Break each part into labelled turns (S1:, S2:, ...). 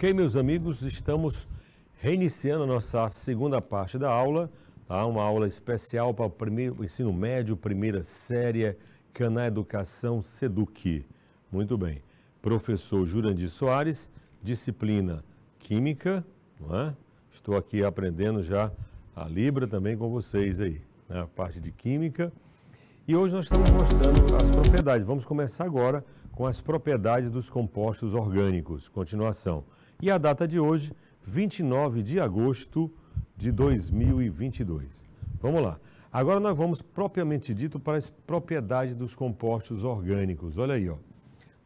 S1: Ok, meus amigos, estamos reiniciando a nossa segunda parte da aula, tá? uma aula especial para o primeiro, ensino médio, primeira série, Cana Educação Seduc. Muito bem. Professor Jurandir Soares, disciplina Química, é? estou aqui aprendendo já a Libra também com vocês aí, né? a parte de Química. E hoje nós estamos mostrando as propriedades. Vamos começar agora com as propriedades dos compostos orgânicos. Continuação e a data de hoje, 29 de agosto de 2022. Vamos lá. Agora nós vamos propriamente dito para as propriedades dos compostos orgânicos. Olha aí, ó.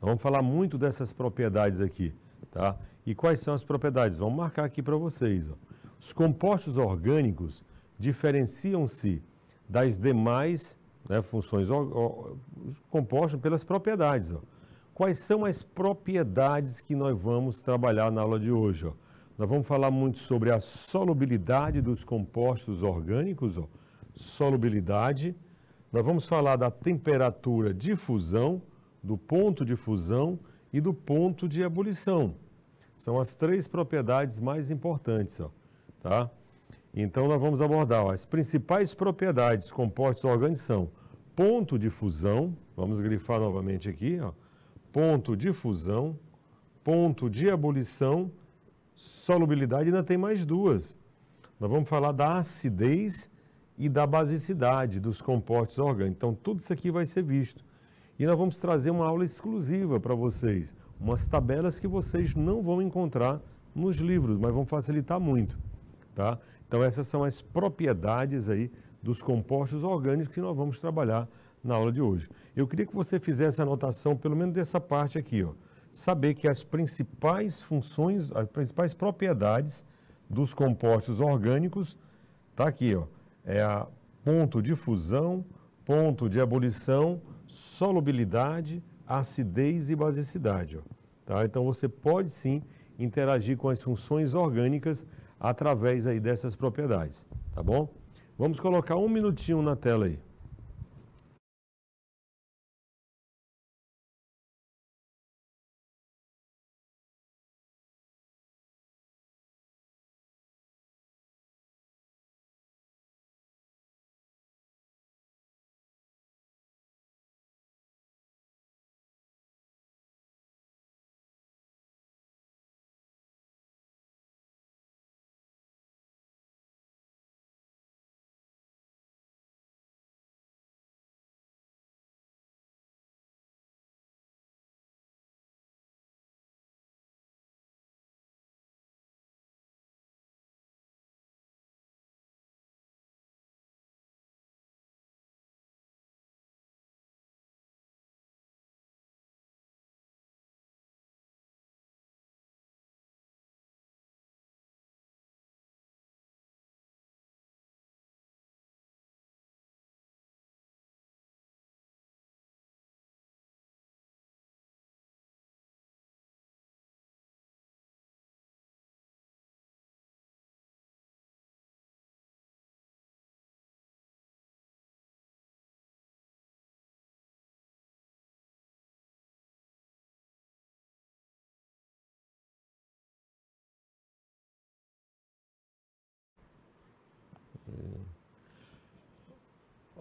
S1: Nós vamos falar muito dessas propriedades aqui, tá? E quais são as propriedades? Vamos marcar aqui para vocês, ó. Os compostos orgânicos diferenciam-se das demais né, funções compostos pelas propriedades. Ó quais são as propriedades que nós vamos trabalhar na aula de hoje. Ó. Nós vamos falar muito sobre a solubilidade dos compostos orgânicos, ó. solubilidade. Nós vamos falar da temperatura de fusão, do ponto de fusão e do ponto de ebulição. São as três propriedades mais importantes. Ó, tá? Então, nós vamos abordar ó, as principais propriedades compostos orgânicos são ponto de fusão, vamos grifar novamente aqui, ó, ponto de fusão, ponto de ebulição, solubilidade ainda tem mais duas. Nós vamos falar da acidez e da basicidade dos compostos orgânicos. Então, tudo isso aqui vai ser visto. E nós vamos trazer uma aula exclusiva para vocês, umas tabelas que vocês não vão encontrar nos livros, mas vão facilitar muito, tá? Então, essas são as propriedades aí dos compostos orgânicos que nós vamos trabalhar na aula de hoje. Eu queria que você fizesse a anotação, pelo menos dessa parte aqui, ó. Saber que as principais funções, as principais propriedades dos compostos orgânicos, tá aqui, ó. É a ponto de fusão, ponto de ebulição, solubilidade, acidez e basicidade, ó. Tá? Então você pode sim interagir com as funções orgânicas através aí dessas propriedades,
S2: tá bom? Vamos colocar um minutinho na tela aí.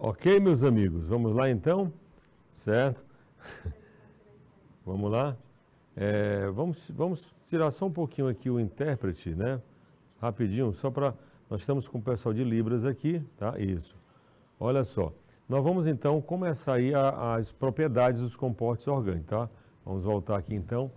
S2: Ok, meus amigos, vamos lá então,
S1: certo? vamos lá? É, vamos, vamos tirar só um pouquinho aqui o intérprete, né? Rapidinho, só para. Nós estamos com o pessoal de Libras aqui, tá? Isso. Olha só. Nós vamos então começar aí a, as propriedades dos comportes orgânicos, tá? Vamos voltar aqui então.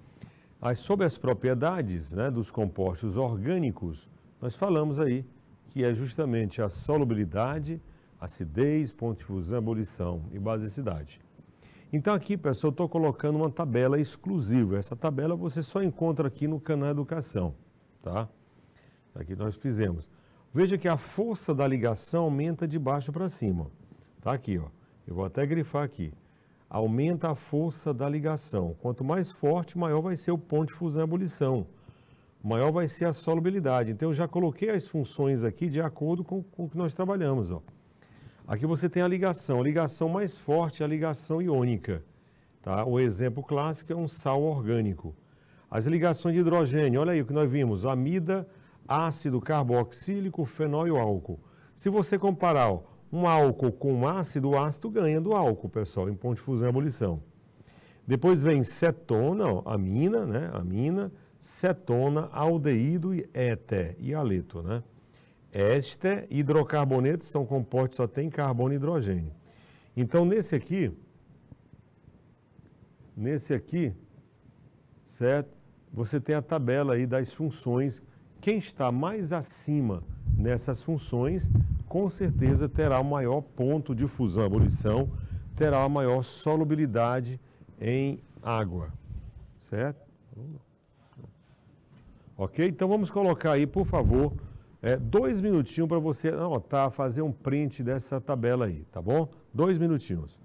S1: As, sobre as propriedades né, dos compostos orgânicos, nós falamos aí que é justamente a solubilidade acidez, ponto de fusão, ebulição e basicidade. Então aqui, pessoal, eu estou colocando uma tabela exclusiva. Essa tabela você só encontra aqui no canal Educação, tá? Aqui é nós fizemos. Veja que a força da ligação aumenta de baixo para cima. Tá aqui, ó. Eu vou até grifar aqui. Aumenta a força da ligação. Quanto mais forte, maior vai ser o ponto de fusão e ebulição. Maior vai ser a solubilidade. Então, eu já coloquei as funções aqui de acordo com, com o que nós trabalhamos, ó. Aqui você tem a ligação. A ligação mais forte é a ligação iônica. Tá? O exemplo clássico é um sal orgânico. As ligações de hidrogênio, olha aí o que nós vimos: amida, ácido carboxílico, fenol e álcool. Se você comparar ó, um álcool com um ácido, o ácido ganha do álcool, pessoal, em ponto de fusão e ebulição. Depois vem cetona, ó, amina, né? Amina, cetona, aldeído e éter e aleto, né? Éster e hidrocarboneto são compostos, só tem carbono e hidrogênio. Então, nesse aqui, nesse aqui, certo? Você tem a tabela aí das funções. Quem está mais acima nessas funções, com certeza terá o maior ponto de fusão e ebulição, terá a maior solubilidade em água, certo? Ok? Então vamos colocar aí, por favor, é, dois minutinhos para você
S2: anotar, fazer um print dessa tabela aí, tá bom? Dois minutinhos.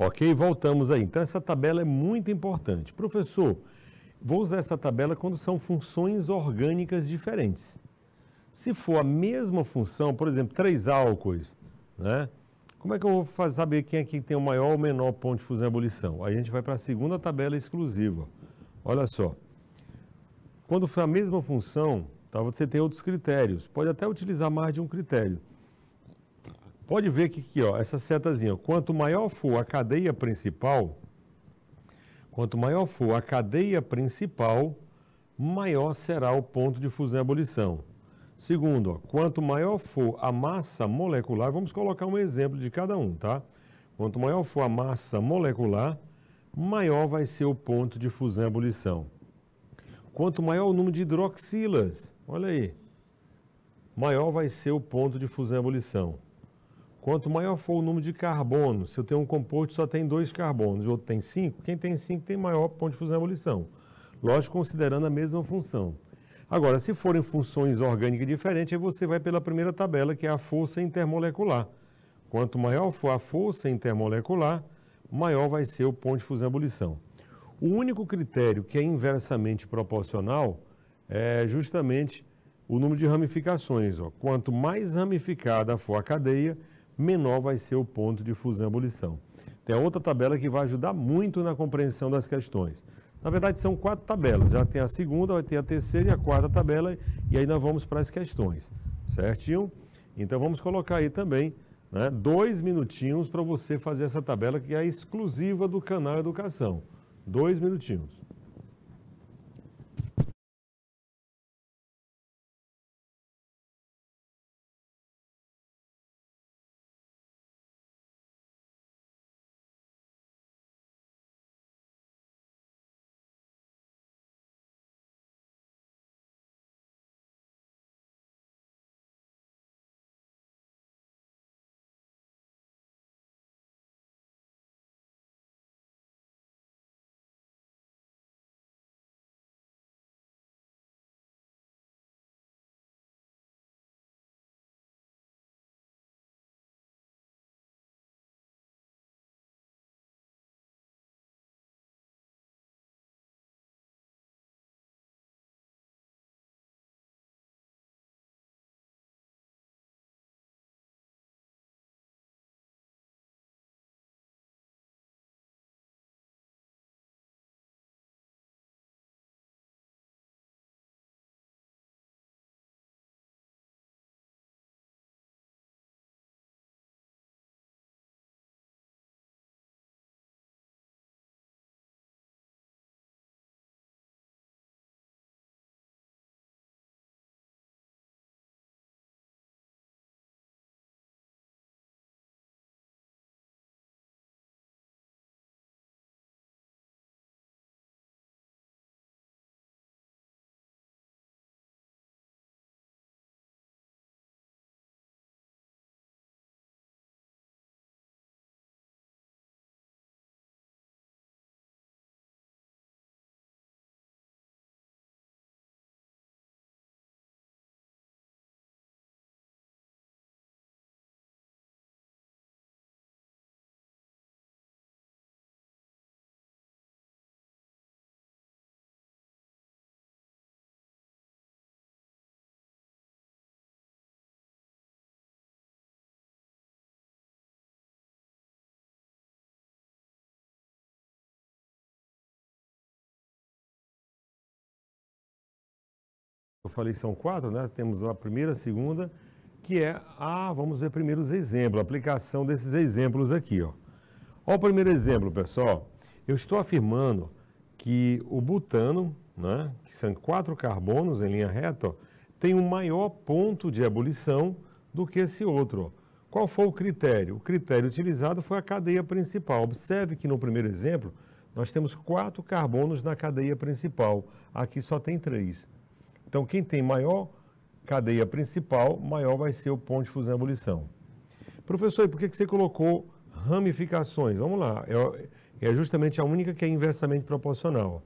S2: Ok, voltamos aí. Então, essa tabela é
S1: muito importante. Professor, vou usar essa tabela quando são funções orgânicas diferentes. Se for a mesma função, por exemplo, três álcoois, né? Como é que eu vou fazer, saber quem é que tem o maior ou menor ponto de fusão e ebulição? Aí a gente vai para a segunda tabela exclusiva. Olha só. Quando for a mesma função, tá, você tem outros critérios. Pode até utilizar mais de um critério. Pode ver que aqui, ó, essa setazinha, quanto maior for a cadeia principal, quanto maior for a cadeia principal, maior será o ponto de fusão e ebulição. Segundo, ó, quanto maior for a massa molecular, vamos colocar um exemplo de cada um, tá? Quanto maior for a massa molecular, maior vai ser o ponto de fusão e ebulição. Quanto maior o número de hidroxilas, olha aí, maior vai ser o ponto de fusão e ebulição. Quanto maior for o número de carbonos, se eu tenho um composto que só tem dois carbonos e outro tem cinco, quem tem cinco tem maior ponto de fusão e ebulição. Lógico, considerando a mesma função. Agora, se forem funções orgânicas diferentes, aí você vai pela primeira tabela, que é a força intermolecular. Quanto maior for a força intermolecular, maior vai ser o ponto de fusão e ebulição. O único critério que é inversamente proporcional é justamente o número de ramificações. Ó. Quanto mais ramificada for a cadeia, menor vai ser o ponto de fusão e abolição. Tem outra tabela que vai ajudar muito na compreensão das questões. Na verdade, são quatro tabelas. Já tem a segunda, vai ter a terceira e a quarta tabela, e aí nós vamos para as questões, certinho? Então, vamos colocar aí também né, dois minutinhos para você fazer essa tabela que é exclusiva do canal Educação.
S2: Dois minutinhos. Eu falei que são quatro, né? Temos a primeira, a segunda, que é a, vamos ver primeiro os exemplos, a
S1: aplicação desses exemplos aqui, ó. Ó o primeiro exemplo, pessoal. Eu estou afirmando que o butano, né, que são quatro carbonos em linha reta, ó, tem um maior ponto de ebulição do que esse outro. Qual foi o critério? O critério utilizado foi a cadeia principal. Observe que no primeiro exemplo nós temos quatro carbonos na cadeia principal. Aqui só tem três. Então, quem tem maior cadeia principal, maior vai ser o ponto de fusão e ebulição. Professor, e por que, que você colocou ramificações? Vamos lá, é, é justamente a única que é inversamente proporcional.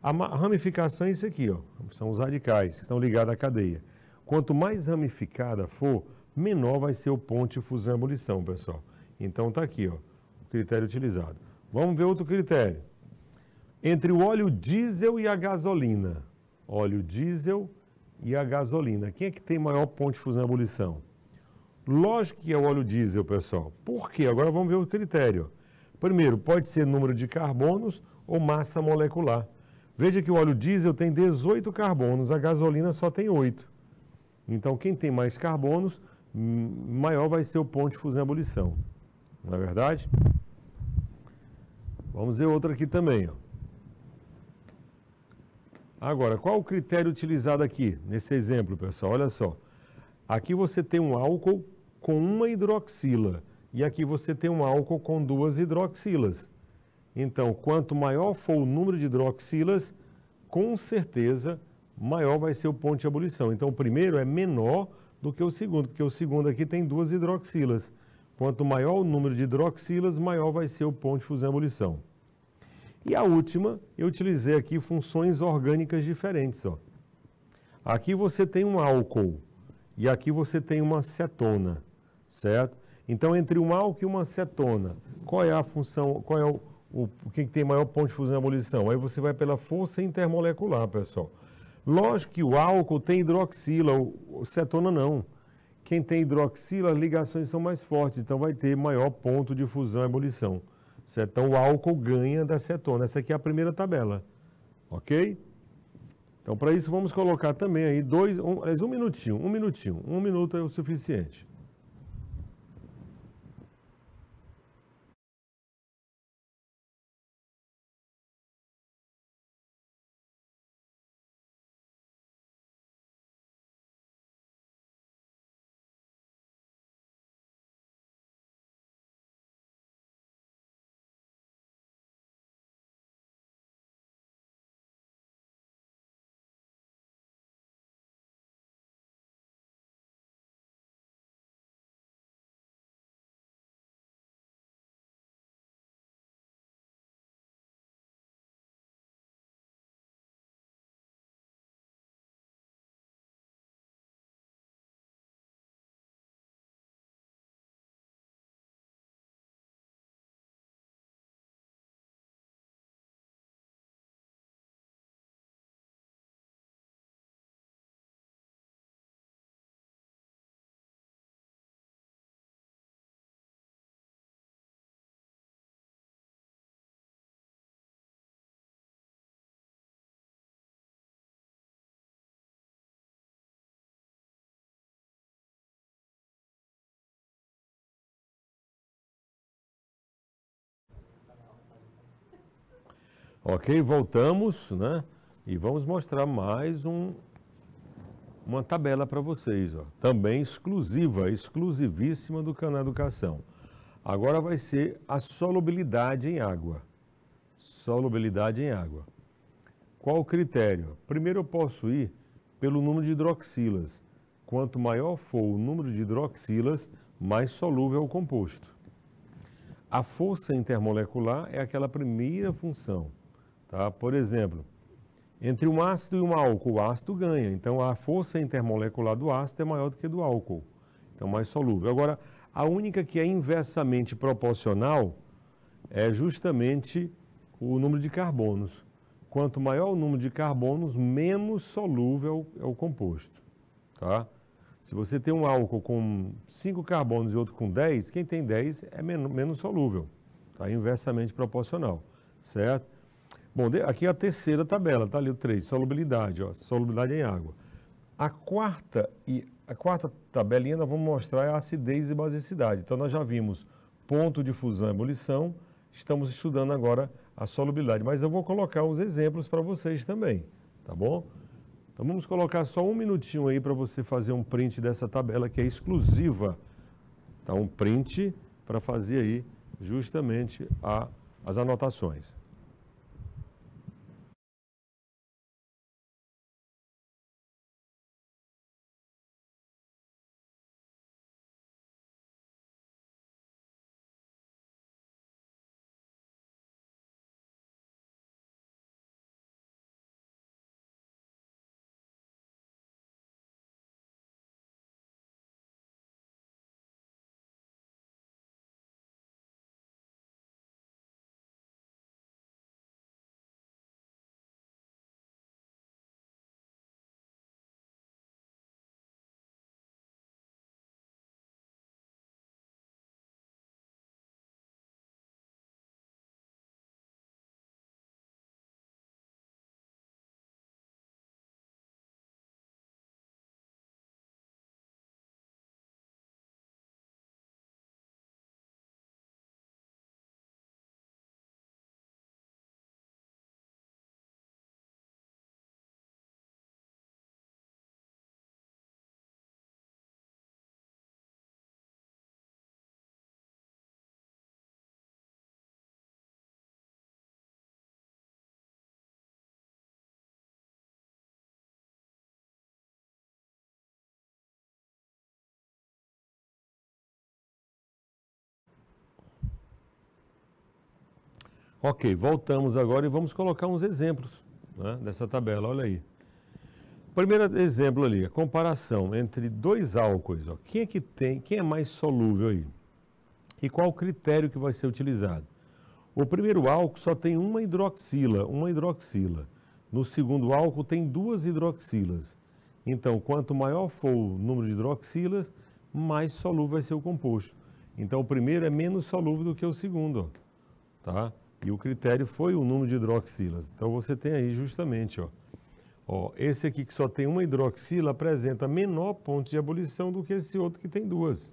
S1: A ramificação é isso aqui, ó, são os radicais que estão ligados à cadeia. Quanto mais ramificada for, menor vai ser o ponto de fusão e ebulição, pessoal. Então está aqui ó, o critério utilizado. Vamos ver outro critério. Entre o óleo diesel e a gasolina, óleo diesel e a gasolina. Quem é que tem maior ponto de fusão e ebulição? Lógico que é o óleo diesel, pessoal. Por quê? Agora vamos ver o critério. Primeiro, pode ser número de carbonos ou massa molecular. Veja que o óleo diesel tem 18 carbonos, a gasolina só tem 8. Então, quem tem mais carbonos, hum, maior vai ser o ponto de fusão e ebulição. Não é verdade? Vamos ver outra aqui também. Ó. Agora, qual o critério utilizado aqui, nesse exemplo, pessoal? Olha só. Aqui você tem um álcool com uma hidroxila e aqui você tem um álcool com duas hidroxilas. Então, quanto maior for o número de hidroxilas, com certeza maior vai ser o ponto de ebulição. Então, o primeiro é menor do que o segundo, porque o segundo aqui tem duas hidroxilas. Quanto maior o número de hidroxilas, maior vai ser o ponto de fusão e ebulição. E a última, eu utilizei aqui funções orgânicas diferentes. Ó. Aqui você tem um álcool e aqui você tem uma cetona, certo? Então, entre um álcool e uma cetona, qual é a função, qual é o, o, o que tem maior ponto de fusão e ebulição? Aí você vai pela força intermolecular, pessoal. Lógico que o álcool tem hidroxila, o, o cetona não. Quem tem hidroxila, as ligações são mais fortes, então vai ter maior ponto de fusão e ebulição. Certo? Então é o álcool ganha da acetona. Essa aqui é a primeira tabela, ok? Então para isso vamos colocar também aí dois,
S2: um, um minutinho, um minutinho, um minuto é o suficiente.
S1: Ok, voltamos, né? E vamos mostrar mais um, uma tabela para vocês, ó. também exclusiva, exclusivíssima do canal Educação. Agora vai ser a solubilidade em água. Solubilidade em água. Qual o critério? Primeiro eu posso ir pelo número de hidroxilas. Quanto maior for o número de hidroxilas, mais solúvel é o composto. A força intermolecular é aquela primeira função. Tá? Por exemplo, entre um ácido e um álcool, o ácido ganha. Então, a força intermolecular do ácido é maior do que do álcool. Então, mais solúvel. Agora, a única que é inversamente proporcional é justamente o número de carbonos. Quanto maior o número de carbonos, menos solúvel é o, composto. Tá? Se você tem um álcool com 5 carbonos e outro com 10, quem tem 10 é menos, menos solúvel. Tá? Inversamente proporcional, certo? Bom, aqui é a terceira tabela, tá ali o 3, solubilidade, ó, solubilidade em água. A quarta e a quarta tabelinha nós vamos mostrar é a acidez e basicidade. Então nós já vimos ponto de fusão e ebulição, estamos estudando agora a solubilidade, mas eu vou colocar os exemplos para vocês também, tá bom? Então vamos colocar só um minutinho aí para você fazer um print dessa tabela que é exclusiva. Tá um print
S2: para fazer aí justamente a, as anotações. Ok, voltamos agora e vamos
S1: colocar uns exemplos né, dessa tabela. Olha aí. Primeiro exemplo ali, a comparação entre dois álcoois. Ó. Quem é que tem, quem é mais solúvel aí? E qual o critério que vai ser utilizado? O primeiro álcool só tem uma hidroxila, uma hidroxila. No segundo álcool tem duas hidroxilas. Então, quanto maior for o número de hidroxilas, mais solúvel vai ser o composto. Então, o primeiro é menos solúvel do que o segundo, ó. tá? E o critério foi o número de hidroxilas. Então você tem aí justamente, ó, ó, esse aqui que só tem uma hidroxila apresenta menor ponto de ebulição do que esse outro que tem duas.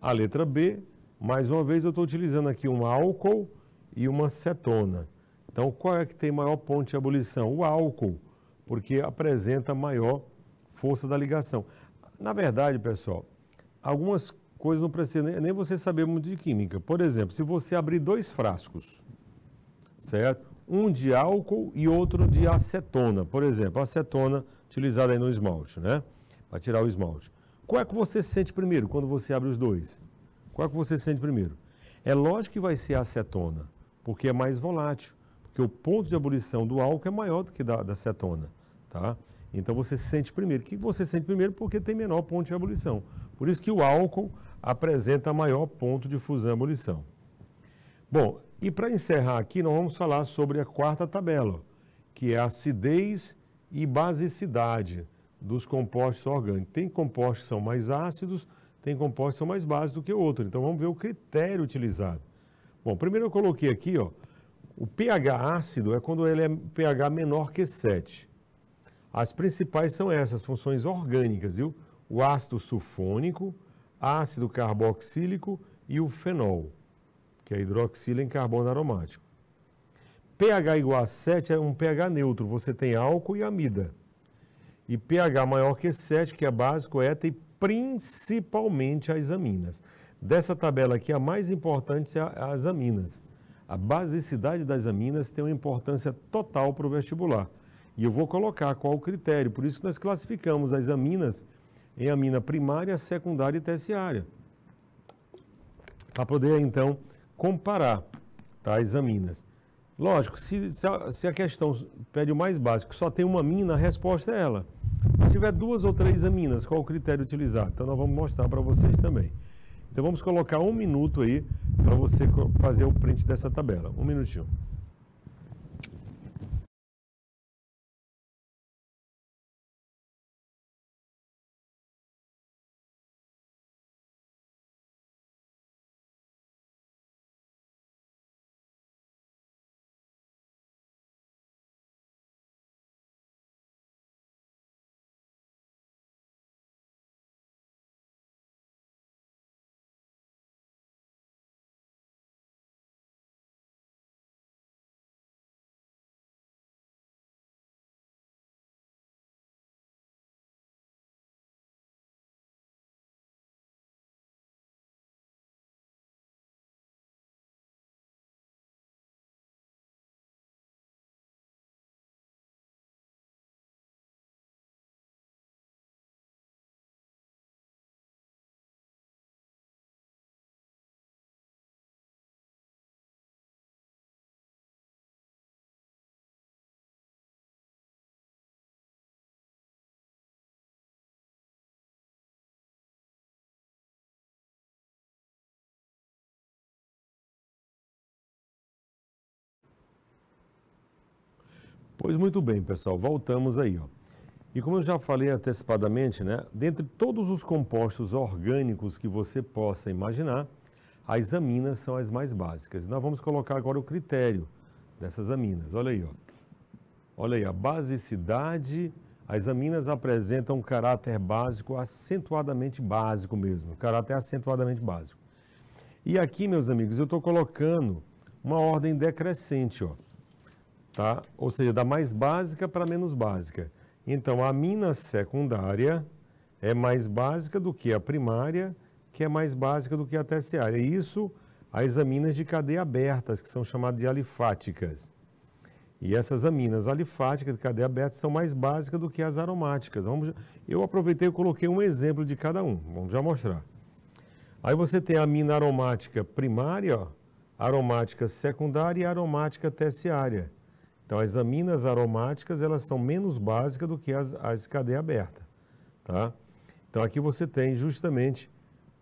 S1: A letra B, mais uma vez eu estou utilizando aqui um álcool e uma cetona. Então qual é que tem maior ponto de ebulição? O álcool, porque apresenta maior força da ligação. Na verdade, pessoal, algumas coisa não precisa nem você saber muito de química. Por exemplo, se você abrir dois frascos, certo? Um de álcool e outro de acetona. Por exemplo, acetona utilizada aí no esmalte, né? Para tirar o esmalte. Qual é que você sente primeiro quando você abre os dois? Qual é que você sente primeiro? É lógico que vai ser acetona, porque é mais volátil, porque o ponto de ebulição do álcool é maior do que da, da acetona, tá? Então você sente primeiro. O que você sente primeiro? Porque tem menor ponto de ebulição. Por isso que o álcool apresenta maior ponto de fusão e ebulição. Bom, e para encerrar aqui, nós vamos falar sobre a quarta tabela, que é a acidez e basicidade dos compostos orgânicos. Tem compostos que são mais ácidos, tem compostos que são mais básicos do que outros. Então vamos ver o critério utilizado. Bom, primeiro eu coloquei aqui, ó, o pH ácido é quando ele é pH menor que 7. As principais são essas funções orgânicas, viu? O ácido sulfônico, ácido carboxílico e o fenol, que é hidroxila em carbono aromático. pH igual a 7 é um pH neutro, você tem álcool e amida. E pH maior que 7, que é básico, é e principalmente as aminas. Dessa tabela aqui, a mais importante é as aminas. A basicidade das aminas tem uma importância total para o vestibular. E eu vou colocar qual o critério. Por isso que nós classificamos as aminas em amina primária, secundária e terciária. Para poder, então, comparar tais aminas. Lógico, se, se, a, se a questão pede o mais básico, só tem uma amina, a resposta é ela. Se tiver duas ou três aminas, qual o critério utilizado? Então, nós vamos mostrar para vocês também. Então, vamos colocar um minuto aí para você fazer o print dessa tabela. Um minutinho.
S2: Pois muito bem, pessoal, voltamos aí. Ó. E como eu
S1: já falei antecipadamente, né, dentre todos os compostos orgânicos que você possa imaginar, as aminas são as mais básicas. Nós vamos colocar agora o critério dessas aminas. Olha aí, ó. olha aí, a basicidade. As aminas apresentam um caráter básico, acentuadamente básico mesmo, caráter acentuadamente básico. E aqui, meus amigos, eu estou colocando uma ordem decrescente, ó tá? Ou seja, da mais básica para menos básica. Então, a mina secundária é mais básica do que a primária, que é mais básica do que a terciária. isso as aminas de cadeia abertas, que são chamadas de alifáticas. E essas aminas alifáticas de cadeia aberta são mais básicas do que as aromáticas. Vamos, eu aproveitei e coloquei um exemplo de cada um. Vamos já mostrar. Aí você tem a amina aromática primária, aromática secundária e aromática terciária. Então, as aminas aromáticas, elas são menos básicas do que as, as cadeia aberta, tá? Então, aqui você tem justamente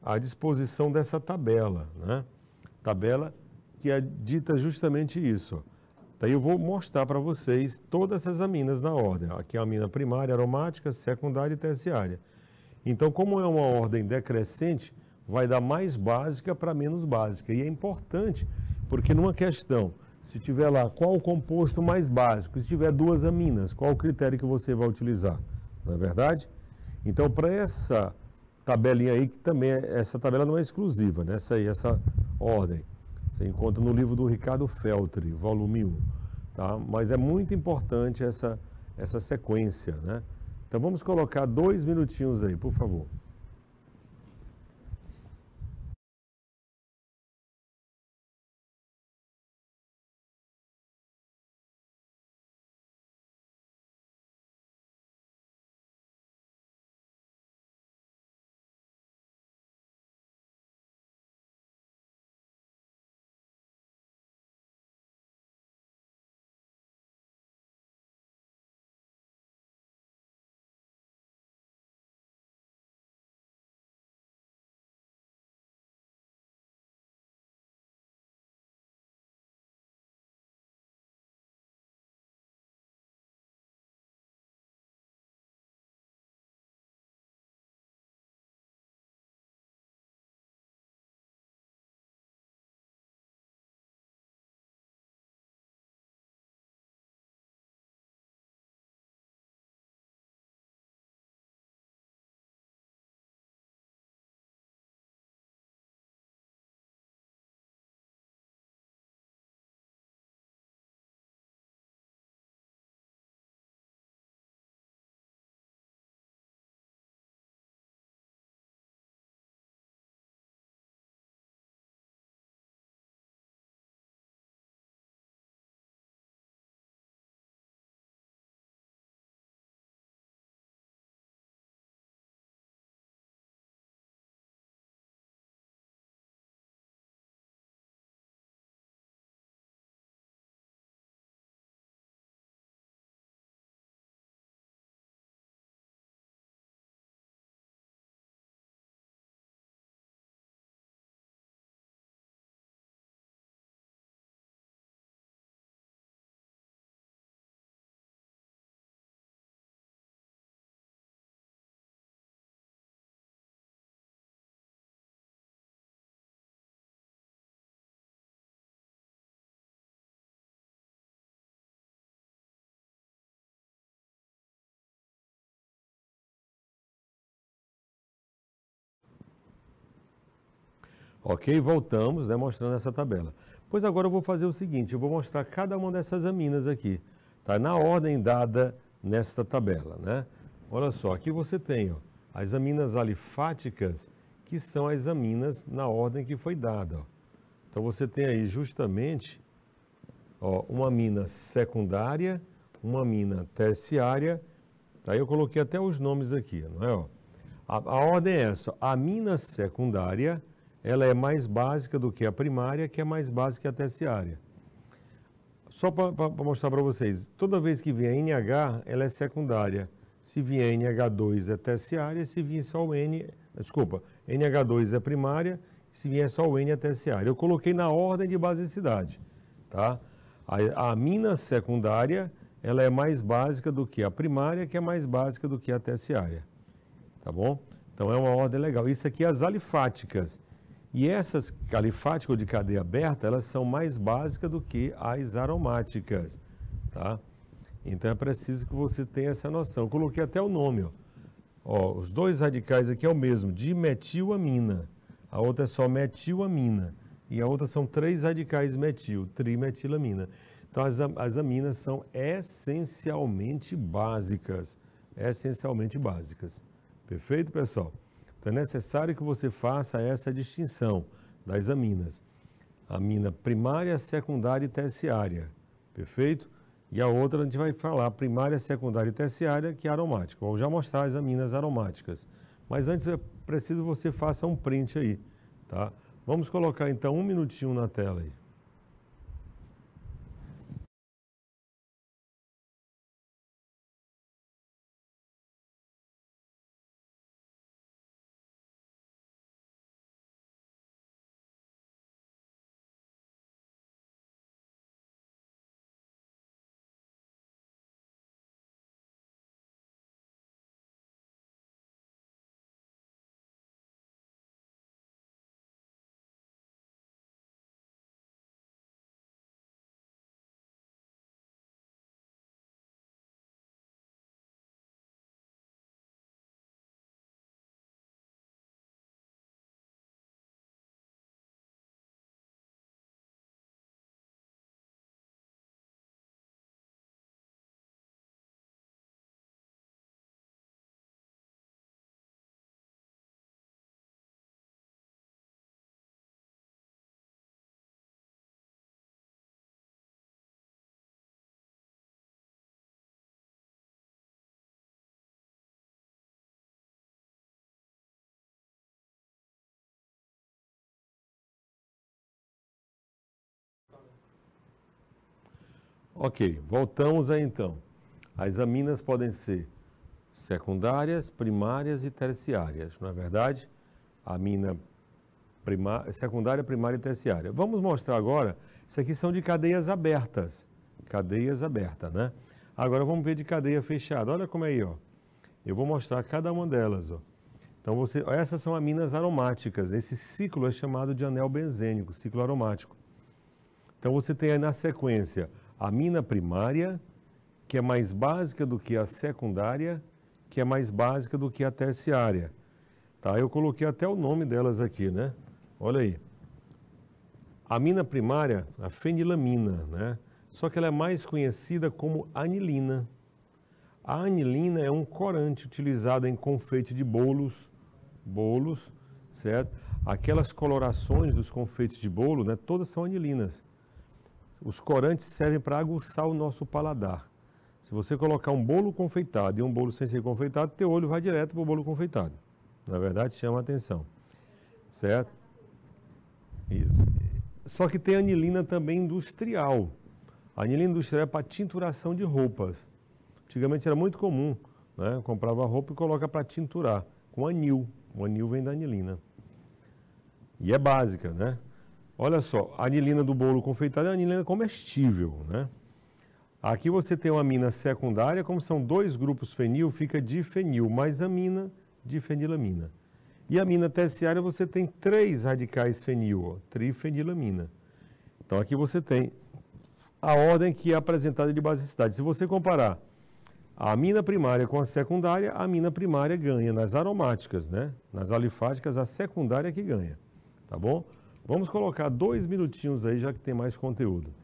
S1: a disposição dessa tabela, né? Tabela que é dita justamente isso. Daí eu vou mostrar para vocês todas essas aminas na ordem. Aqui é a amina primária, aromática, secundária e terciária. Então, como é uma ordem decrescente, vai da mais básica para menos básica. E é importante, porque numa questão se tiver lá, qual o composto mais básico? Se tiver duas aminas, qual o critério que você vai utilizar? Não é verdade? Então, para essa tabelinha aí, que também é, essa tabela não é exclusiva, né? essa, aí, essa ordem. Você encontra no livro do Ricardo Feltri, volume 1. Tá? Mas é muito importante essa, essa sequência. Né? Então,
S2: vamos colocar dois minutinhos aí, por favor.
S1: Ok? Voltamos, né, mostrando essa tabela. Pois agora eu vou fazer o seguinte, eu vou mostrar cada uma dessas aminas aqui, tá? Na ordem dada nesta tabela, né? Olha só, aqui você tem ó, as aminas alifáticas, que são as aminas na ordem que foi dada. Ó. Então você tem aí justamente ó, uma amina secundária, uma amina terciária, Aí tá? eu coloquei até os nomes aqui, não é? A, a ordem é essa: amina secundária, ela é mais básica do que a primária, que é mais básica que a terciária. Só para mostrar para vocês, toda vez que vier NH, ela é secundária. Se vier NH2 é terciária, se vier só o N, desculpa, NH2 é primária, se vier só o N é terciária. Eu coloquei na ordem de basicidade, tá? A, amina secundária, ela é mais básica do que a primária, que é mais básica do que a terciária, tá bom? Então é uma ordem legal. Isso aqui é as alifáticas. E essas califáticas de cadeia aberta, elas são mais básicas do que as aromáticas, tá? Então é preciso que você tenha essa noção. Eu coloquei até o nome, ó. ó os dois radicais aqui é o mesmo, dimetilamina. A outra é só metilamina. E a outra são três radicais metil, trimetilamina. Então as, as aminas são essencialmente básicas, essencialmente básicas. Perfeito, pessoal? Então é necessário que você faça essa distinção das aminas. amina primária, secundária e terciária, perfeito? E a outra a gente vai falar primária, secundária e terciária, que é aromática. Vou já mostrar as aminas aromáticas. Mas antes é preciso você faça um print aí, tá?
S2: Vamos colocar então um minutinho na tela aí.
S1: Ok, voltamos aí então. As aminas podem ser secundárias, primárias e terciárias, não é verdade? Amina primária, secundária, primária e terciária. Vamos mostrar agora, isso aqui são de cadeias abertas, cadeias abertas, né? Agora vamos ver de cadeia fechada, olha como é aí, ó. Eu vou mostrar cada uma delas, ó. Então, você, essas são aminas aromáticas, esse ciclo é chamado de anel benzênico, ciclo aromático. Então, você tem aí na sequência a mina primária, que é mais básica do que a secundária, que é mais básica do que a terciária. Tá? Eu coloquei até o nome delas aqui, né? Olha aí. A mina primária, a fenilamina, né? Só que ela é mais conhecida como anilina. A anilina é um corante utilizado em confeite de bolos, bolos, certo? Aquelas colorações dos confeites de bolo, né? Todas são anilinas. Os corantes servem para aguçar o nosso paladar. Se você colocar um bolo confeitado e um bolo sem ser confeitado, teu olho vai direto para o bolo confeitado. Na é verdade, chama a atenção. Certo? Isso. Só que tem anilina também industrial. A anilina industrial é para tinturação de roupas. Antigamente era muito comum, né? comprava roupa e coloca para tinturar com anil. O anil vem da anilina. E é básica, né? Olha só, a anilina do bolo confeitado é a anilina comestível, né? Aqui você tem uma amina secundária, como são dois grupos fenil, fica difenil mais amina, difenilamina. E a amina terciária você tem três radicais fenil, ó, trifenilamina. Então aqui você tem a ordem que é apresentada de basicidade. Se você comparar a amina primária com a secundária, a amina primária ganha nas aromáticas, né? Nas alifáticas, a secundária é que ganha, tá
S2: bom? Vamos colocar dois minutinhos aí, já que tem mais conteúdo.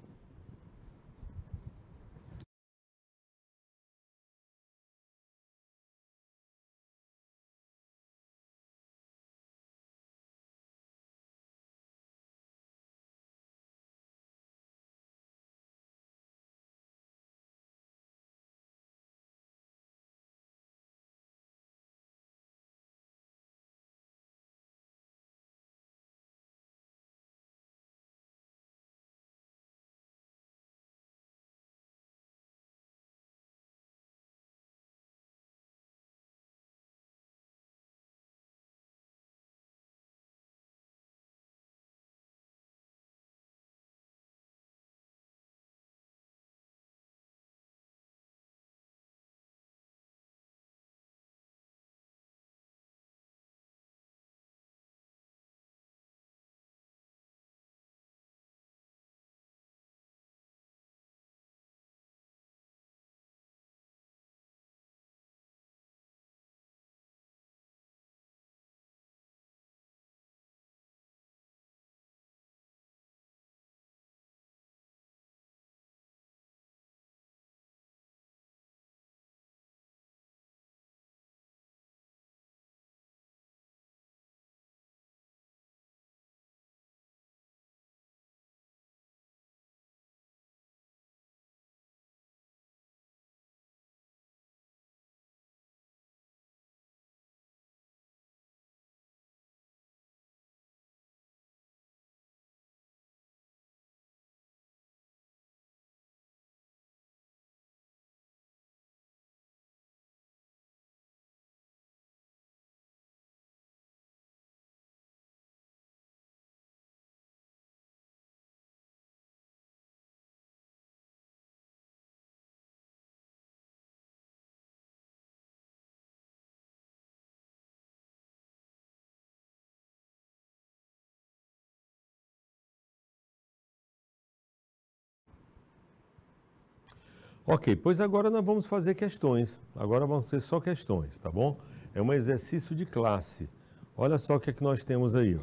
S1: Ok, pois agora nós vamos fazer questões. Agora vão ser só questões, tá bom? É um exercício de classe. Olha só o que é que nós temos aí. Ó.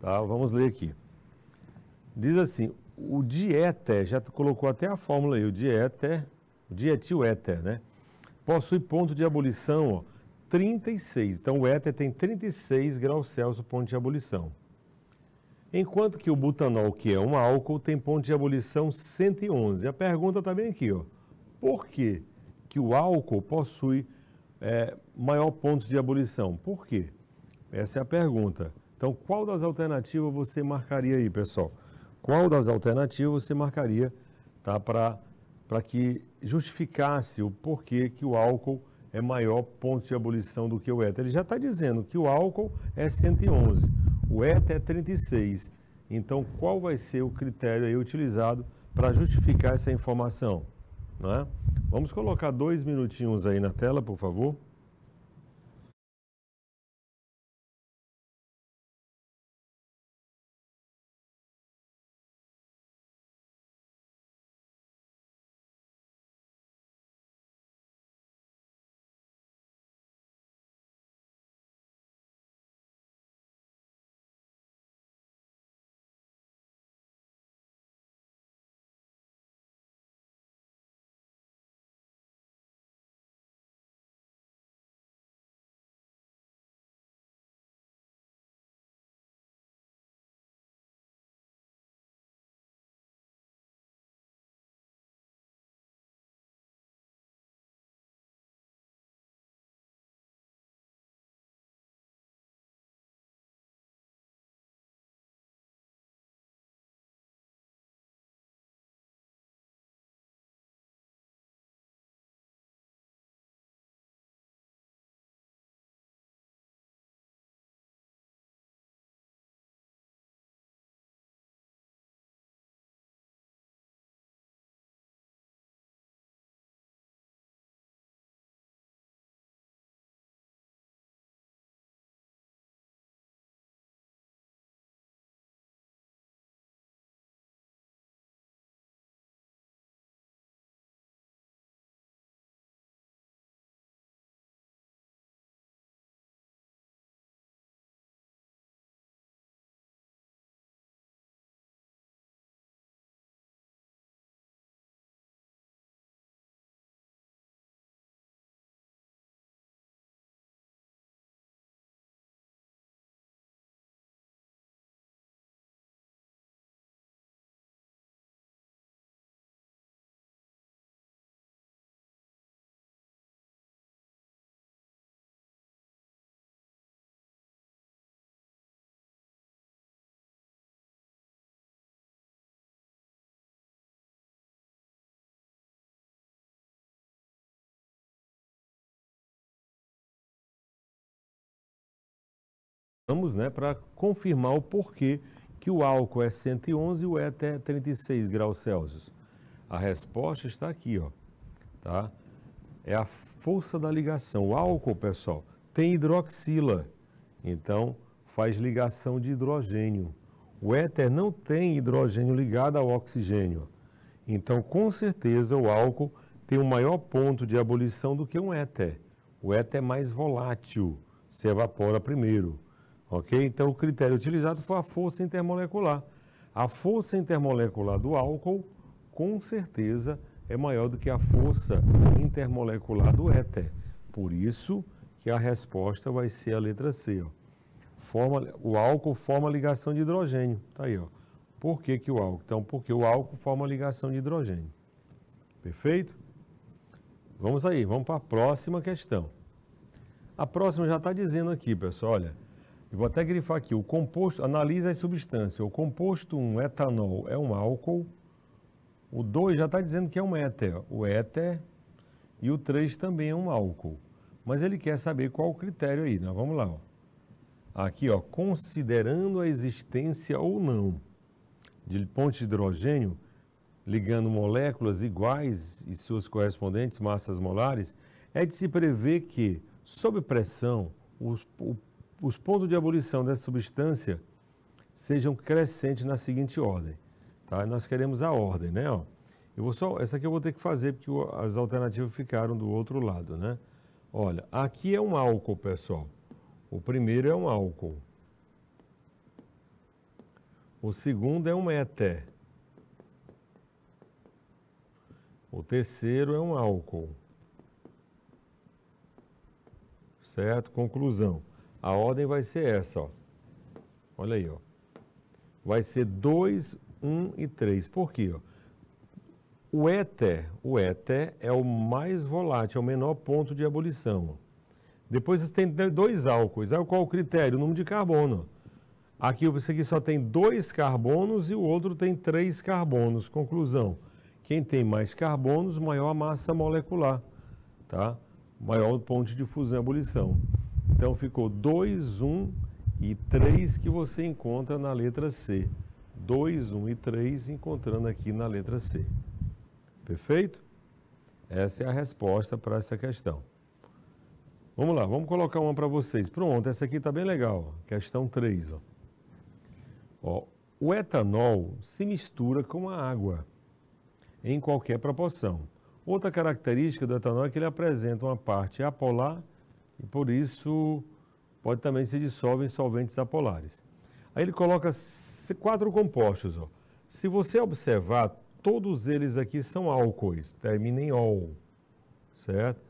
S1: Tá? Vamos ler aqui. Diz assim, o diéter, já colocou até a fórmula aí, o diéter, o dietil éter, né? Possui ponto de ebulição, ó, 36. Então o éter tem 36 graus Celsius ponto de ebulição. Enquanto que o butanol, que é um álcool, tem ponto de ebulição 111. A pergunta está bem aqui, ó. Por quê? que o álcool possui é, maior ponto de ebulição? Por quê? Essa é a pergunta. Então, qual das alternativas você marcaria aí, pessoal? Qual das alternativas você marcaria tá, para que justificasse o porquê que o álcool é maior ponto de ebulição do que o éter? Ele já está dizendo que o álcool é 111, o éter é 36. Então, qual vai ser o critério aí utilizado para justificar essa informação?
S2: Né? Vamos colocar dois minutinhos aí na tela, por favor. Vamos, né, para confirmar o porquê
S1: que o álcool é 111 e o éter é 36 graus Celsius. A resposta está aqui, ó, tá? É a força da ligação. O álcool, pessoal, tem hidroxila, então faz ligação de hidrogênio. O éter não tem hidrogênio ligado ao oxigênio. Então, com certeza, o álcool tem um maior ponto de ebulição do que um éter. O éter é mais volátil, se evapora primeiro. Ok? Então, o critério utilizado foi a força intermolecular. A força intermolecular do álcool, com certeza, é maior do que a força intermolecular do éter. Por isso que a resposta vai ser a letra C. Ó. Forma, o álcool forma ligação de hidrogênio. Está aí. Ó. Por que, que o álcool? Então, porque o álcool forma ligação de hidrogênio. Perfeito? Vamos aí, vamos para a próxima questão. A próxima já está dizendo aqui, pessoal, olha eu vou até grifar aqui. O composto, analisa as substâncias. O composto 1, etanol, é um álcool. O 2 já está dizendo que é um éter. O éter e o 3 também é um álcool. Mas ele quer saber qual o critério aí. Nós né? vamos lá. Ó. Aqui, ó, considerando a existência ou não de pontes de hidrogênio, ligando moléculas iguais e suas correspondentes massas molares, é de se prever que, sob pressão, os, o os pontos de abolição dessa substância sejam crescentes na seguinte ordem. Tá? Nós queremos a ordem, né? Ó, eu vou só, essa aqui eu vou ter que fazer porque as alternativas ficaram do outro lado, né? Olha, aqui é um álcool, pessoal. O primeiro é um álcool. O segundo é um éter. O terceiro é um álcool. Certo? Conclusão. A ordem vai ser essa, ó. Olha aí, ó. Vai ser 2, 1 e 3. Por quê? Ó? O éter, o éter é o mais volátil, é o menor ponto de ebulição. Depois você tem dois álcools. Aí qual é o critério? O número de carbono. Aqui, esse aqui só tem dois carbonos e o outro tem três carbonos. Conclusão, quem tem mais carbonos, maior a massa molecular, tá? Maior o ponto de fusão e ebulição. Então ficou 2, 1 e 3 que você encontra na letra C. 2, 1 e 3 encontrando aqui na letra C. Perfeito? Essa é a resposta para essa questão. Vamos lá, vamos colocar uma para vocês. Pronto, essa aqui está bem legal. Questão 3. Ó. Ó, o etanol se mistura com a água em qualquer proporção. Outra característica do etanol é que ele apresenta uma parte apolar e por isso pode também se dissolve em solventes apolares. Aí ele coloca quatro compostos. Ó. Se você observar, todos eles aqui são álcoois, termina em ol, certo?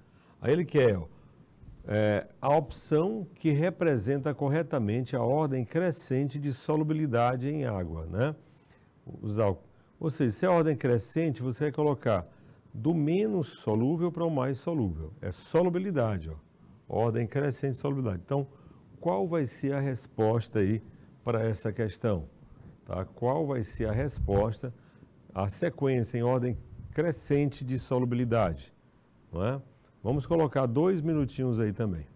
S1: Aí ele quer ó, é, a opção que representa corretamente a ordem crescente de solubilidade em água, né? Os álcools. Ou seja, se é a ordem crescente, você vai colocar do menos solúvel para o mais solúvel. É solubilidade, ó ordem crescente de solubilidade. Então, qual vai ser a resposta aí para essa questão? Tá? Qual vai ser a resposta, a sequência em ordem crescente de solubilidade? Não é? Vamos colocar dois minutinhos aí também.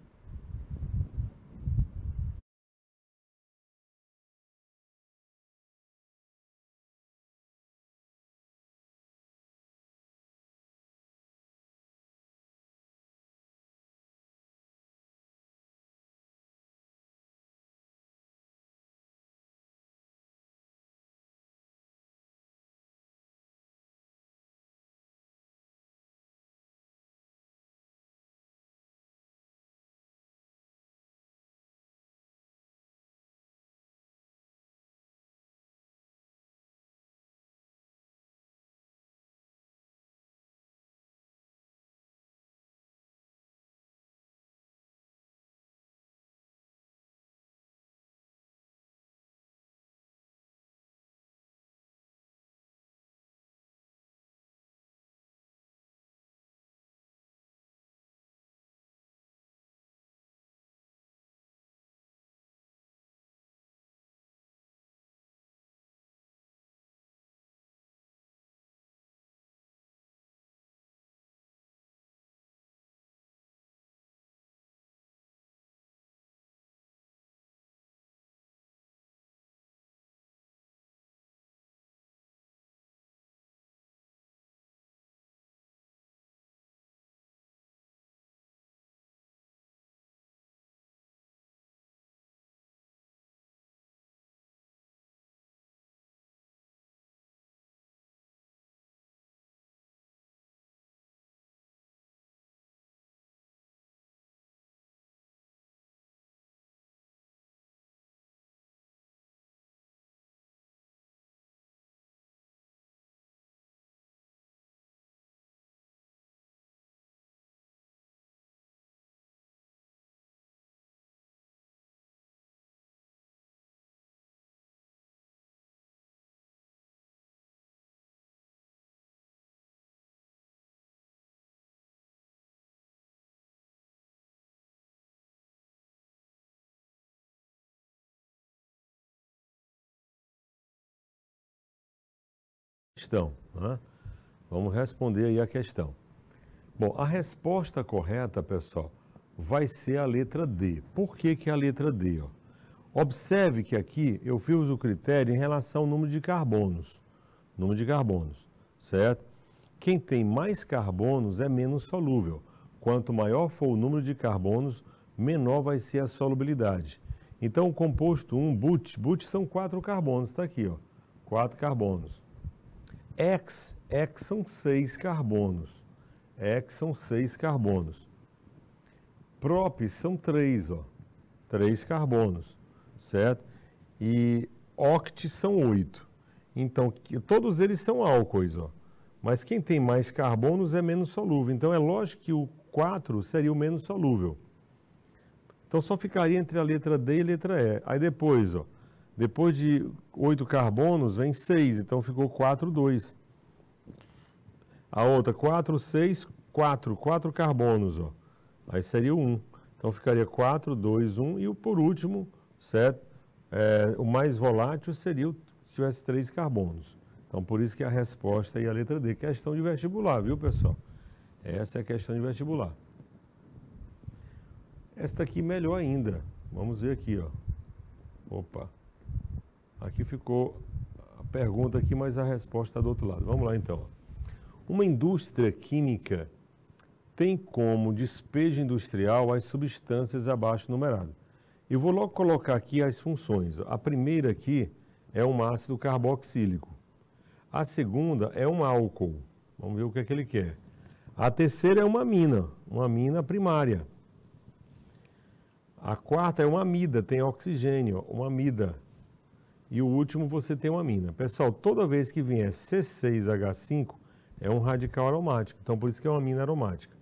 S2: questão. Né? Vamos responder
S1: aí a questão. Bom, a resposta correta, pessoal, vai ser a letra D. Por que, que é a letra D? Ó? Observe que aqui eu fiz o critério em relação ao número de carbonos. Número de carbonos, certo? Quem tem mais carbonos é menos solúvel. Quanto maior for o número de carbonos, menor vai ser a solubilidade. Então, o composto 1, but, but são quatro carbonos, está aqui, ó, quatro carbonos. X, hex são seis carbonos. X são seis carbonos. Prop são três, ó. Três carbonos, certo? E oct são oito. Então, todos eles são álcoois, ó. Mas quem tem mais carbonos é menos solúvel. Então, é lógico que o 4 seria o menos solúvel. Então, só ficaria entre a letra D e a letra E. Aí depois, ó depois de oito carbonos, vem seis, então ficou 4, 2. A outra, 4, 6, 4, 4 carbonos, ó. Aí seria 1. Um. Então ficaria 4, 2, 1 e o por último, certo? É, o mais volátil seria o que tivesse três carbonos. Então por isso que a resposta é a letra D. Questão de vestibular, viu pessoal? Essa é a questão de vestibular. Esta aqui melhor ainda. Vamos ver aqui, ó. Opa. Aqui ficou a pergunta aqui, mas a resposta está é do outro lado. Vamos lá então. Uma indústria química tem como despejo industrial as substâncias abaixo numeradas. Eu vou logo colocar aqui as funções. A primeira aqui é um ácido carboxílico. A segunda é um álcool. Vamos ver o que é que ele quer. A terceira é uma amina, uma amina primária. A quarta é uma amida, tem oxigênio, uma amida e o último você tem uma amina. Pessoal, toda vez que vier é C6H5, é um radical aromático, então por isso que é uma amina aromática.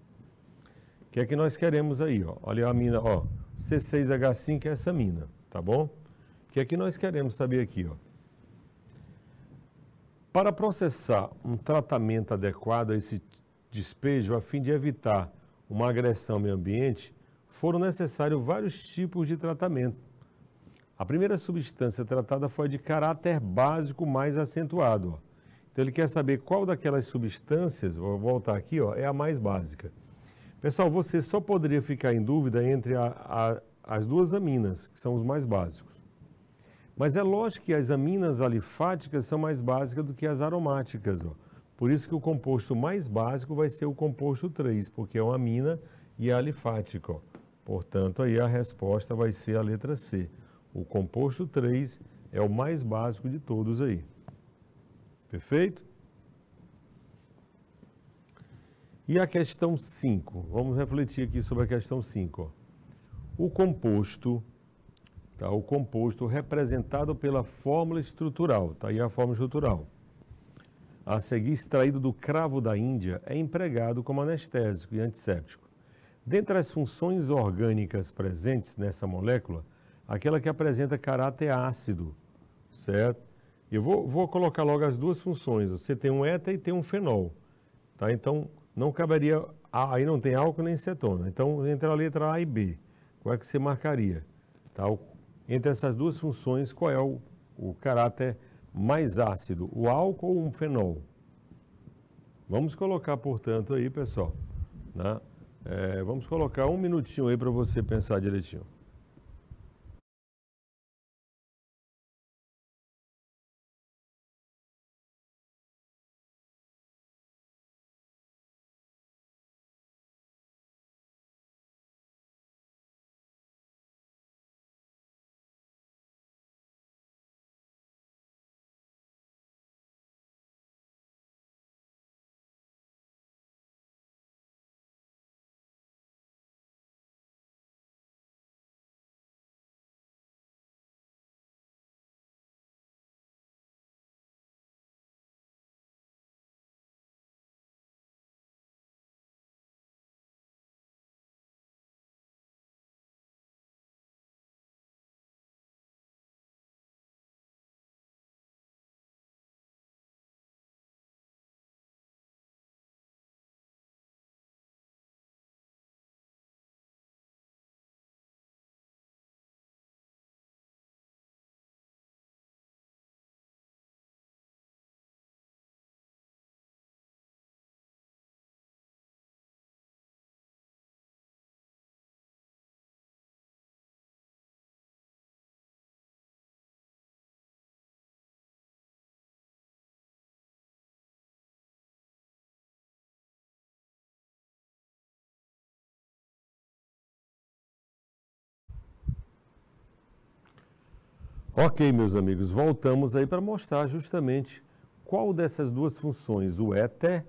S1: O que é que nós queremos aí? Ó? Olha a amina, ó, C6H5 é essa amina, tá bom? O que é que nós queremos saber aqui? Ó? Para processar um tratamento adequado a esse despejo, a fim de evitar uma agressão ao meio ambiente, foram necessários vários tipos de tratamento a primeira substância tratada foi de caráter básico mais acentuado. Então ele quer saber qual daquelas substâncias, vou voltar aqui, ó, é a mais básica. Pessoal, você só poderia ficar em dúvida entre a, a, as duas aminas, que são os mais básicos. Mas é lógico que as aminas alifáticas são mais básicas do que as aromáticas. Ó. Por isso que o composto mais básico vai ser o composto 3, porque é uma amina e é alifático. Ó. Portanto, aí a resposta vai ser a letra C. O composto 3 é o mais básico de todos aí. Perfeito? E a questão 5? Vamos refletir aqui sobre a questão 5. O composto, tá? o composto representado pela fórmula estrutural, tá aí a fórmula estrutural. A seguir, extraído do cravo da Índia, é empregado como anestésico e antisséptico. Dentre as funções orgânicas presentes nessa molécula, aquela que apresenta caráter ácido, certo? Eu vou, vou colocar logo as duas funções. Você tem um éter e tem um fenol. Tá? Então, não caberia. Aí não tem álcool nem cetona. Então, entre a letra A e B, qual é que você marcaria? Tá? Entre essas duas funções, qual é o, o caráter mais ácido, o álcool ou um fenol? Vamos colocar, portanto, aí, pessoal. Né? É, vamos colocar um minutinho aí para você pensar
S2: direitinho. Ok, meus amigos, voltamos aí
S1: para mostrar justamente qual dessas duas funções, o éter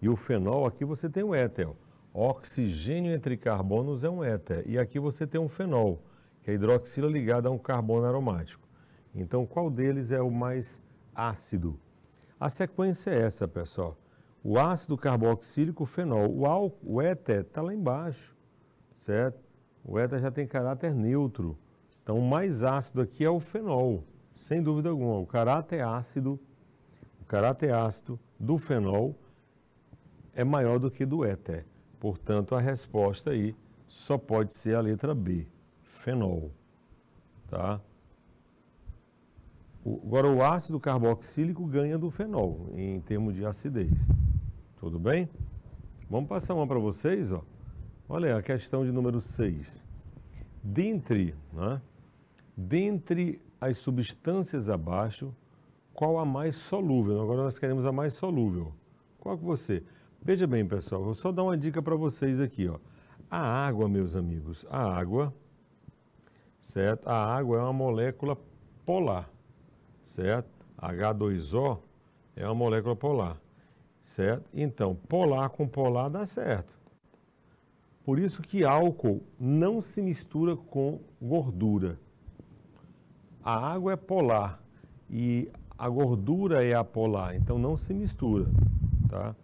S1: e o fenol. Aqui você tem o éter. Oxigênio entre carbonos é um éter. E aqui você tem um fenol, que é a hidroxila ligada a um carbono aromático. Então, qual deles é o mais ácido? A sequência é essa, pessoal. O ácido carboxílico, o fenol. O, álcool, o éter está lá embaixo, certo? O éter já tem caráter neutro. Então, o mais ácido aqui é o fenol, sem dúvida alguma. O caráter é ácido, o caráter é ácido do fenol é maior do que do éter. Portanto, a resposta aí só pode ser a letra B, fenol, tá? O, agora, o ácido carboxílico ganha do fenol em termos de acidez. Tudo bem? Vamos passar uma para vocês, ó. Olha a questão de número 6. Dentre, né? Dentre as substâncias abaixo, qual a mais solúvel? Agora nós queremos a mais solúvel. Qual que você? Veja bem, pessoal, vou só dar uma dica para vocês aqui. Ó. A água, meus amigos, a água, certo? A água é uma molécula polar, certo? H2O é uma molécula polar, certo? Então, polar com polar dá certo. Por isso que álcool não se mistura com gordura. A água é polar e a gordura é apolar, então não se mistura, tá?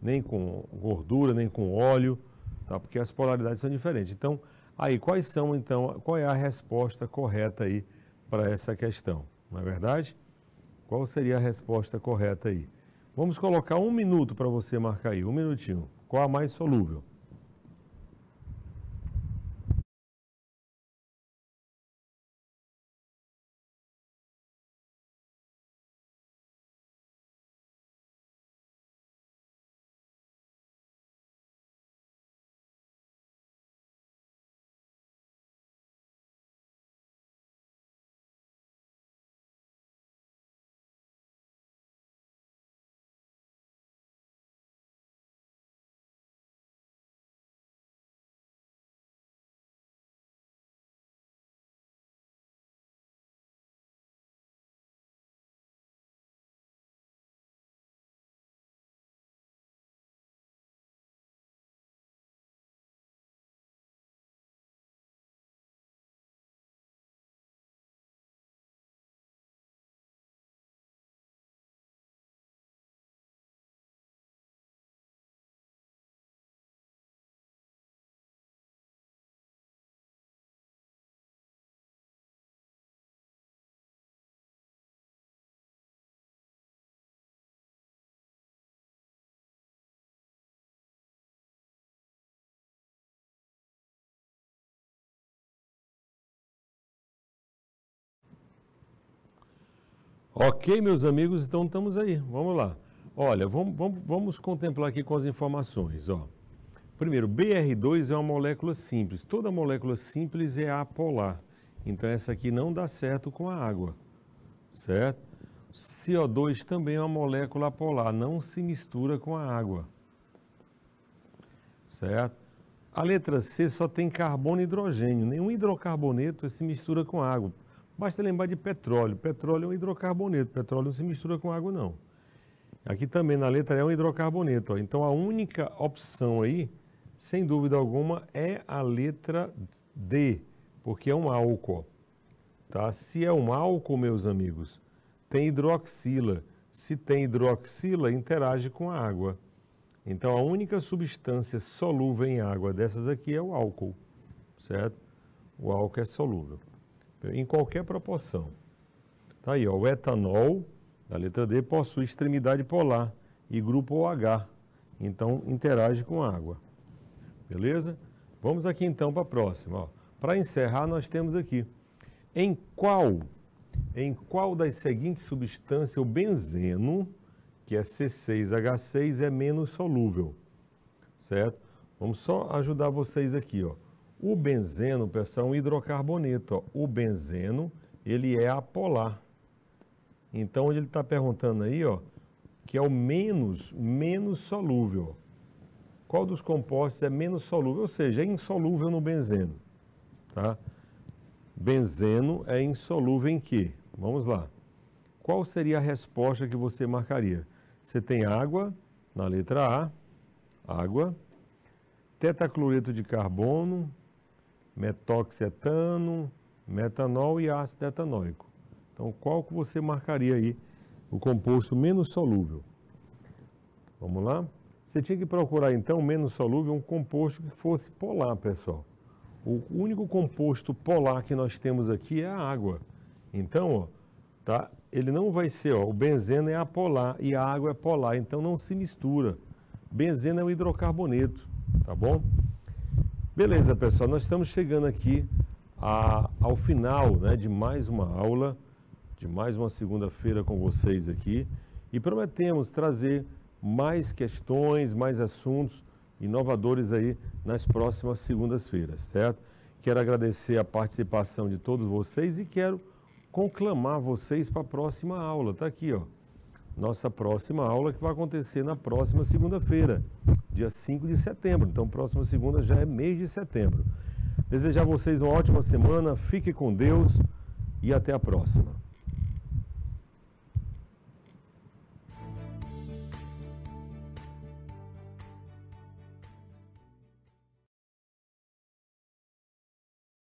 S1: Nem com gordura, nem com óleo, tá? Porque as polaridades são diferentes. Então, aí quais são então, qual é a resposta correta aí para essa questão? Não é verdade? Qual seria a resposta correta aí? Vamos colocar um minuto para você marcar aí, um minutinho.
S2: Qual a mais solúvel? Ok,
S1: meus amigos, então estamos aí. Vamos lá. Olha, vamos, vamos, vamos contemplar aqui com as informações. Ó. Primeiro, BR2 é uma molécula simples. Toda molécula simples é apolar. Então, essa aqui não dá certo com a água, certo? CO2 também é uma molécula apolar, não se mistura com a água, certo? A letra C só tem carbono e hidrogênio, nenhum hidrocarboneto se mistura com água. Basta lembrar de petróleo. Petróleo é um hidrocarboneto. Petróleo não se mistura com água, não. Aqui também na letra é um hidrocarboneto. Ó. Então a única opção aí, sem dúvida alguma, é a letra D, porque é um álcool. Tá? Se é um álcool, meus amigos, tem hidroxila. Se tem hidroxila, interage com a água. Então a única substância solúvel em água dessas aqui é o álcool, certo? O álcool é solúvel em qualquer proporção. Tá aí, ó, o etanol, da letra D, possui extremidade polar e grupo OH, então interage com água. Beleza? Vamos aqui então para a próxima. Para encerrar, nós temos aqui em qual em qual das seguintes substâncias o benzeno, que é C6H6, é menos solúvel, certo? Vamos só ajudar vocês aqui, ó. O benzeno, pessoal, é um hidrocarboneto. Ó. O benzeno, ele é apolar. Então, ele está perguntando aí, ó, que é o menos, menos solúvel. Qual dos compostos é menos solúvel? Ou seja, é insolúvel no benzeno. Tá? Benzeno é insolúvel em quê? Vamos lá. Qual seria a resposta que você marcaria? Você tem água, na letra A, água, tetacloreto de carbono, metoxetano, metanol e ácido etanóico. Então, qual que você marcaria aí o composto menos solúvel? Vamos lá? Você tinha que procurar, então, menos solúvel, um composto que fosse polar, pessoal. O único composto polar que nós temos aqui é a água. Então, ó, tá? ele não vai ser, ó, o benzeno é apolar e a água é polar, então não se mistura. Benzeno é um hidrocarboneto, tá bom? Beleza, pessoal, nós estamos chegando aqui a, ao final né, de mais uma aula, de mais uma segunda-feira com vocês aqui e prometemos trazer mais questões, mais assuntos inovadores aí nas próximas segundas-feiras, certo? Quero agradecer a participação de todos vocês e quero conclamar vocês para a próxima aula. Está aqui, ó nossa próxima aula, que vai acontecer na próxima segunda-feira, dia 5 de setembro. Então, próxima segunda já é mês de setembro. Desejar a vocês uma ótima semana, fique com Deus e até a próxima.